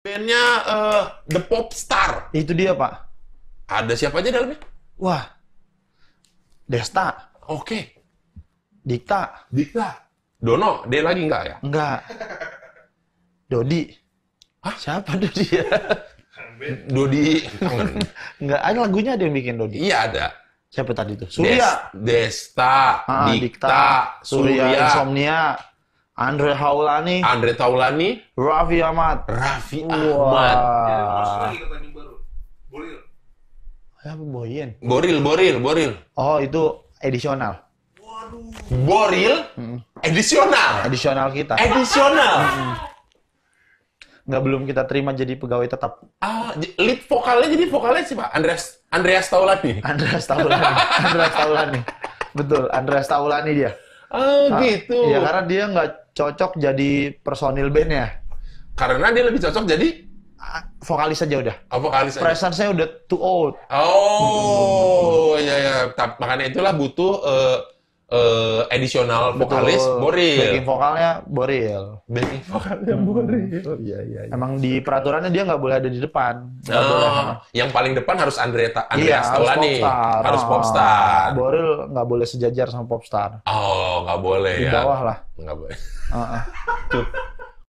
bandnya uh, The Pop Star. Itu dia pak. Ada siapa aja dalamnya? Wah, Desta. Oke. Okay. Dikta. Dikta. Dono, dia lagi enggak ya? Enggak. Dodi. Hah? Siapa Dodi ya? Dodi enggak, ada lagunya ada yang bikin Dodi. Iya ada. Siapa tadi tuh? Surya. Des, Desta, ah, Dikta, Dikta, Surya, Surya, Insomnia. Andre Haulani, Andre Taulani, Raffi Ahmad, Raffi Ahmad. Wah. Boril. Boyen? Boril, Boril, Boril. Oh, itu edisional. Boril? Hmm. Edisional. Edisional kita. Edisional. Hmm. Nggak belum kita terima jadi pegawai tetap. Ah, lead vokalnya jadi vokalnya siapa? Andreas Andreas Taulani. Andreas Taulani. Andreas Taulani. Betul, Andreas Taulani dia. Oh nah, gitu. Ya karena dia nggak cocok jadi personil band ya. Karena dia lebih cocok jadi ah, vokalis aja udah. Oh, vokalis aja. Presence saya udah too old. Oh, iya hmm. ya. Makanya itulah butuh uh, uh, eh, additional vokalis Betul. Boril. Backing vokalnya Boril. Backing vokalnya hmm. Boril. Oh, iya, iya, iya. Emang di peraturannya dia nggak boleh ada di depan. Gak ah, boleh. Yang paling depan harus Andre Andrea iya, Stella harus nih. Popstar. Harus ah. popstar. Boril nggak boleh sejajar sama popstar. Oh, nggak boleh di ya. Di bawah lah. Nggak boleh. Uh -uh.